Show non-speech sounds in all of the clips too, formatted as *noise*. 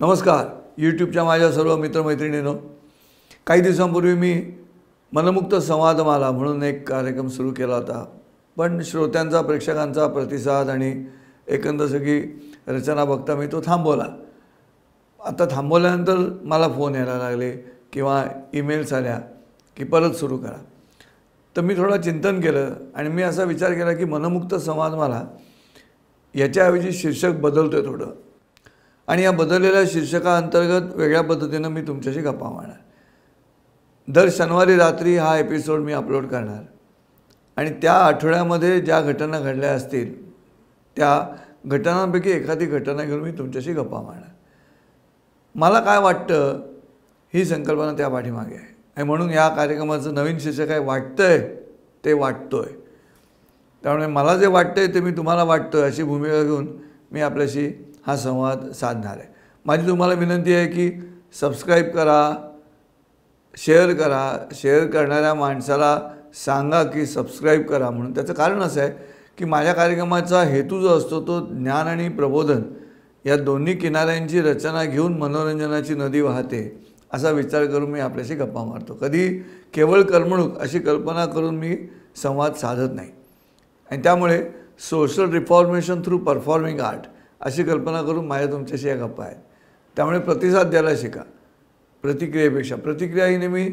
नमस्कार यूट्यूबच्या माझ्या सर्व मित्रमैत्रिणींनो काही दिवसांपूर्वी मी मनमुक्त संवादमाला म्हणून एक कार्यक्रम सुरू केला होता पण श्रोत्यांचा प्रेक्षकांचा प्रतिसाद आणि एकंदर सगळी रचना बघता मी तो थांबवला आता थांबवल्यानंतर मला फोन यायला लागले किंवा ईमेल्स आल्या की परत सुरू करा तर मी थोडा चिंतन केलं आणि मी असा विचार केला की मनमुक्त संवादमाला याच्याऐवजी शीर्षक बदलतो आहे थोडं आणि या बदललेल्या शीर्षकाअंतर्गत वेगळ्या पद्धतीनं मी तुमच्याशी गप्पा मारणार दर शनिवारी रात्री हा एपिसोड मी अपलोड करणार आणि त्या आठवड्यामध्ये ज्या घटना घडल्या असतील त्या घटनांपैकी एखादी घटना घेऊन मी तुमच्याशी गप्पा मारणार मला काय वाटतं ही संकल्पना त्या पाठीमागे आहे आणि म्हणून या कार्यक्रमाचं नवीन शीर्षक आहे वाटतं आहे ते वाटतो आहे त्यामुळे मला जे वाटतं आहे ते मी तुम्हाला वाटतो आहे अशी भूमिका घेऊन मी आपल्याशी हा संवाद साधणार आहे माझी तुम्हाला विनंती आहे की सबस्क्राईब करा शेअर करा शेअर करणाऱ्या माणसाला सांगा की सबस्क्राईब करा म्हणून त्याचं कारण असं आहे की माझ्या कार्यक्रमाचा हेतू जो असतो तो ज्ञान आणि प्रबोधन या दोन्ही किनाऱ्यांची रचना घेऊन मनोरंजनाची नदी वाहते असा विचार करून मी आपल्याशी गप्पा मारतो कधी केवळ करमणूक अशी कल्पना करून मी संवाद साधत नाही आणि त्यामुळे social reformation through performing art अशी कल्पना करून माझ्या तुमच्याशी या गप्पा आहेत त्यामुळे प्रतिसाद द्यायला शिका प्रतिक्रियेपेक्षा प्रतिक्रिया ही नेहमी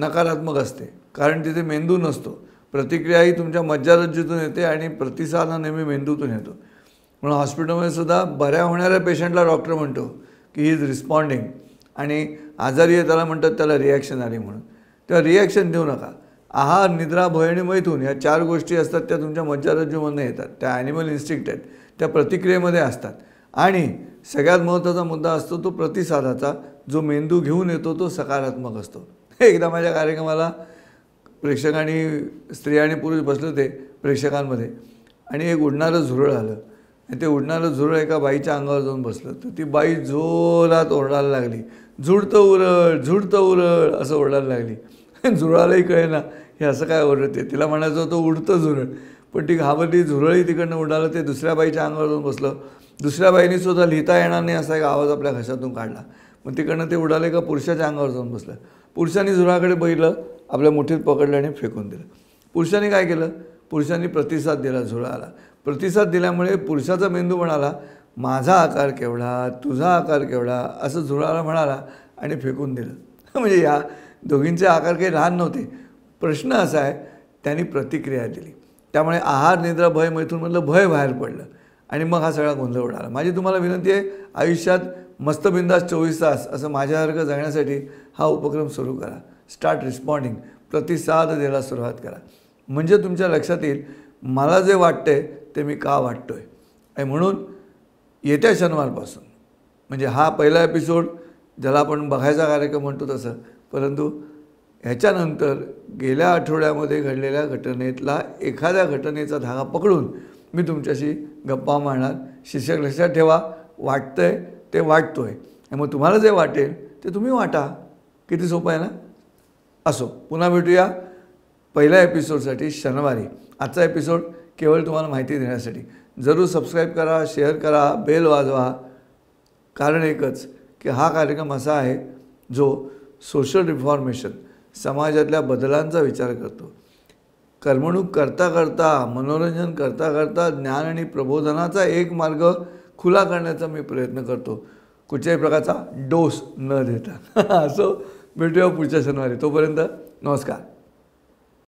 नकारात्मक असते कारण तिथे मेंदू नसतो प्रतिक्रिया ही तुमच्या मज्जारज्जूतून येते आणि प्रतिसाद हा नेहमी मेंदूतून येतो म्हणून हॉस्पिटलमध्ये सुद्धा बऱ्या होणाऱ्या पेशंटला डॉक्टर म्हणतो की ही इज रिस्पॉन्डिंग आणि आजारी आहे त्याला म्हणतात त्याला रिॲक्शन आली म्हणून तेव्हा रिॲक्शन देऊ नका आहार निद्रा भय आणि मैथून या चार गोष्टी असतात त्या तुमच्या मज्जारज्जूमधनं येतात त्या ॲनिमल इन्स्टिक्ट आहेत त्या प्रतिक्रियेमध्ये असतात आणि सगळ्यात महत्त्वाचा मुद्दा असतो तो प्रतिसादाचा जो मेंदू घेऊन येतो तो सकारात्मक असतो एकदा माझ्या कार्यक्रमाला प्रेक्षक आणि स्त्री आणि पुरुष बसले होते प्रेक्षकांमध्ये आणि एक उडणारं झुरळ आलं आणि ते उडणारं झुरळ एका बाईच्या अंगावर जाऊन बसलं तर ती बाई जोरात ओरडायला लागली झुडतं उरळ झुडतं उरळ असं ओरडायला लागली *laughs* झुरळालाही ना हे असं काय ओरडते तिला म्हणायचं होतं उडतं झुरळ पण ती घाबरली झुरळी तिकडनं उडालं ते दुसऱ्या बाईच्या अंगावर जाऊन बसलं दुसऱ्या बाईनी सुद्धा लिहिता येणार नाही असा एक आवाज आपल्या घशातून काढला मग तिकडनं ते उडाले का पुरुषाच्या अंगावर जाऊन बसलं पुरुषांनी झुराकडे बहिलं आपल्या मुठीत पकडलं आणि फेकून दिलं पुरुषांनी काय केलं पुरुषांनी प्रतिसाद दिला झुराला प्रतिसाद दिल्यामुळे पुरुषाचा मेंदू म्हणाला माझा आकार केवढा तुझा आकार केवढा असं झुराला म्हणाला आणि फेकून दिलं *laughs* म्हणजे या दोघींचे आकार काही लहान नव्हते प्रश्न असा आहे त्यांनी प्रतिक्रिया दिली त्यामुळे आहार निद्रा भय मैथूनमधलं भय बाहेर पडलं आणि मग हा सगळा गोंधळ उडाला माझी तुम्हाला विनंती आहे आयुष्यात मस्तबिंदास चोवीस तास असं माझ्यासारखं जगण्यासाठी हा उपक्रम सुरू करा स्टार्ट रिस्पॉन्डिंग प्रतिसाद द्यायला सुरुवात करा म्हणजे तुमच्या लक्षात येईल मला जे आहे ते मी का वाटतो आहे आणि म्हणून येत्या शनिवारपासून म्हणजे हा पहिला एपिसोड ज्याला आपण बघायचा कार्यक्रम म्हणतो तसं परंतु ह्याच्यानंतर गेल्या आठवड्यामध्ये घडलेल्या घटनेतला एखाद्या घटनेचा धागा पकडून मी तुमच्याशी गप्पा मारणार शिक्षक लक्षात ठेवा वाटतं आहे ते वाटतो आहे मग तुम्हाला जे वाटेल ते तुम्ही वाटा किती सोपं आहे ना असो पुन्हा भेटूया पहिल्या एपिसोडसाठी शनिवारी आजचा एपिसोड केवळ तुम्हाला माहिती देण्यासाठी जरूर सबस्क्राईब करा शेअर करा बेल वाजवा कारण एकच की हा कार्यक्रम असा आहे जो सोशल रिफॉर्मेशन समाजातल्या बदलांचा विचार करतो करमणूक करता करता मनोरंजन करता करता ज्ञान आणि प्रबोधनाचा एक मार्ग खुला करण्याचा मी प्रयत्न करतो कुठच्याही प्रकारचा डोस न देता *laughs* सो भेटूया पुढच्या शनिवारी तोपर्यंत नमस्कार